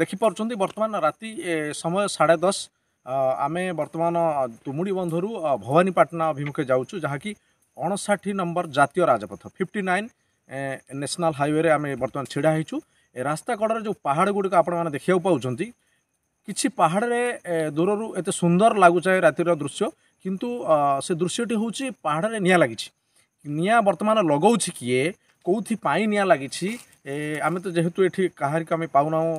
ଦେଖିପାରୁଛନ୍ତି ବର୍ତ୍ତମାନ ରାତି ସମୟ ସାଢ଼େ ଦଶ ଆମେ ବର୍ତ୍ତମାନ ତୁମୁଡ଼ି ବନ୍ଧରୁ ଭବାନୀପାଟଣା ଅଭିମୁଖେ ଯାଉଛୁ ଯାହାକି ଅଣଷାଠି ନମ୍ବର ଜାତୀୟ ରାଜପଥ ଫିଫ୍ଟି ନାଇନ୍ ନ୍ୟାସନାଲ୍ ହାଇୱେରେ ଆମେ ବର୍ତ୍ତମାନ ଛିଡ଼ା ହେଇଛୁ ଏ ରାସ୍ତା କଡ଼ରେ ଯେଉଁ ପାହାଡ଼ ଗୁଡ଼ିକ ଆପଣମାନେ ଦେଖିବାକୁ ପାଉଛନ୍ତି କିଛି ପାହାଡ଼ରେ ଦୂରରୁ ଏତେ ସୁନ୍ଦର ଲାଗୁଥାଏ ରାତିର ଦୃଶ୍ୟ କିନ୍ତୁ ସେ ଦୃଶ୍ୟଟି ହେଉଛି ପାହାଡ଼ରେ ନିଆଁ ଲାଗିଛି ନିଆଁ ବର୍ତ୍ତମାନ ଲଗାଉଛି କିଏ କେଉଁଥିପାଇଁ ନିଆଁ ଲାଗିଛି ଆମେ ତ ଯେହେତୁ ଏଠି କାହାରିକୁ ଆମେ ପାଉନାହୁଁ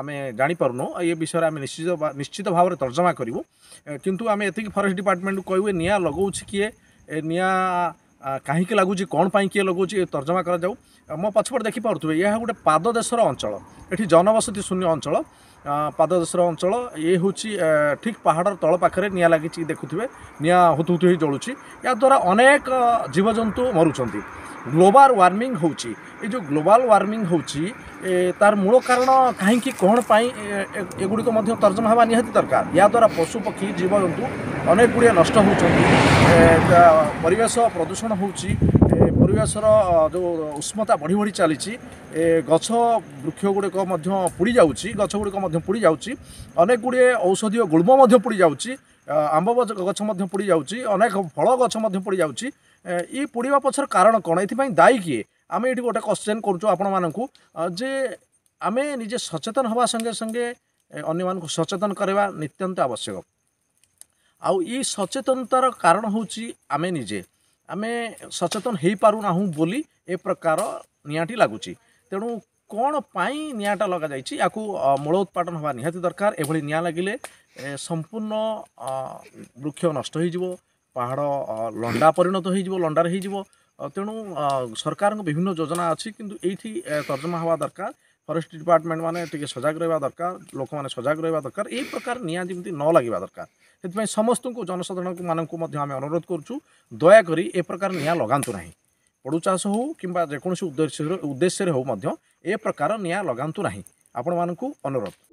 ଆମେ ଜାଣିପାରୁନୁ ଏ ବିଷୟରେ ଆମେ ନିଶ୍ଚିତ ନିଶ୍ଚିତ ଭାବରେ ତର୍ଜମା କରିବୁ କିନ୍ତୁ ଆମେ ଏତିକି ଫରେଷ୍ଟ ଡିପାର୍ଟମେଣ୍ଟକୁ କହିବୁ ନିଆଁ ଲଗାଉଛି କିଏ ନିଆଁ କାହିଁକି ଲାଗୁଛି କ'ଣ ପାଇଁ କିଏ ଲଗାଉଛି ତର୍ଜମା କରାଯାଉ ମୋ ପଛପଟେ ଦେଖିପାରୁଥିବେ ଏହା ଗୋଟେ ପାଦ ଦେଶର ଅଞ୍ଚଳ ଏଠି ଜନବସତି ଶୂନ୍ୟ ଅଞ୍ଚଳ ପାଦ ଦେଶର ଅଞ୍ଚଳ ଇଏ ହେଉଛି ଠିକ୍ ପାହାଡ଼ର ତଳ ପାଖରେ ନିଆଁ ଲାଗିଛି ଦେଖୁଥିବେ ନିଆଁ ହୁତୁ ହୁତୁ ହେଇ ଜଳୁଛି ଏହାଦ୍ୱାରା ଅନେକ ଜୀବଜନ୍ତୁ ମରୁଛନ୍ତି ग्लोबल वार्मिंग हौ चाहिँ ग्लोबाल्वारमिङ हौ चाहिँ तार मूल कारण काहीँकै एगुडिम तर्जमा निहति दरकार यहाँद्वारा पशुपक्षी अनेक अनेकग नष्ट प्रदूषण हुन्छ परिवेश जो उष्मता बढी बढी चाहिँ ए गछ वृक्षुडिक पुग्छ गछ गुडिक पुक गुड औषधीय गुल्म पुगाउ आम्ब गछ पु पोडि अनेक फल गछ पोडि ଇ ପୋଡ଼ିବା ପଛର କାରଣ କ'ଣ ଏଥିପାଇଁ ଦାୟୀ କିଏ ଆମେ ଏଇଠି ଗୋଟେ କ୍ୱଶ୍ଚେନ୍ କରୁଛୁ ଆପଣମାନଙ୍କୁ ଯେ ଆମେ ନିଜେ ସଚେତନ ହେବା ସଙ୍ଗେ ସଙ୍ଗେ ଅନ୍ୟମାନଙ୍କୁ ସଚେତନ କରାଇବା ନିତ୍ୟାନ୍ତ ଆବଶ୍ୟକ ଆଉ ଇ ସଚେତନତାର କାରଣ ହେଉଛି ଆମେ ନିଜେ ଆମେ ସଚେତନ ହୋଇପାରୁନାହୁଁ ବୋଲି ଏ ପ୍ରକାର ନିଆଁଟି ଲାଗୁଛି ତେଣୁ କ'ଣ ପାଇଁ ନିଆଁଟା ଲଗାଯାଇଛି ୟାକୁ ମୂଳ ଉତ୍ପାଦନ ହେବା ନିହାତି ଦରକାର ଏଭଳି ନିଆଁ ଲାଗିଲେ ସମ୍ପୂର୍ଣ୍ଣ ବୃକ୍ଷ ନଷ୍ଟ ହୋଇଯିବ ପାହାଡ଼ ଲଣ୍ଡା ପରିଣତ ହୋଇଯିବ ଲଣ୍ଡାରେ ହୋଇଯିବ ତେଣୁ ସରକାରଙ୍କ ବିଭିନ୍ନ ଯୋଜନା ଅଛି କିନ୍ତୁ ଏଇଠି ତର୍ଜମା ହେବା ଦରକାର ଫରେଷ୍ଟ ଡିପାର୍ଟମେଣ୍ଟ ମାନେ ଟିକେ ସଜାଗ ରହିବା ଦରକାର ଲୋକମାନେ ସଜାଗ ରହିବା ଦରକାର ଏହି ପ୍ରକାର ନିଆଁ ଯେମିତି ନ ଲାଗିବା ଦରକାର ସେଥିପାଇଁ ସମସ୍ତଙ୍କୁ ଜନସାଧାରଣମାନଙ୍କୁ ମଧ୍ୟ ଆମେ ଅନୁରୋଧ କରୁଛୁ ଦୟାକରି ଏ ପ୍ରକାର ନିଆଁ ଲଗାନ୍ତୁ ନାହିଁ ପଡ଼ୁ ଚାଷ ହେଉ କିମ୍ବା ଯେକୌଣସି ଉଦ୍ଦେଶ୍ୟରେ ଉଦ୍ଦେଶ୍ୟରେ ହେଉ ମଧ୍ୟ ଏ ପ୍ରକାର ନିଆଁ ଲଗାନ୍ତୁ ନାହିଁ ଆପଣମାନଙ୍କୁ ଅନୁରୋଧ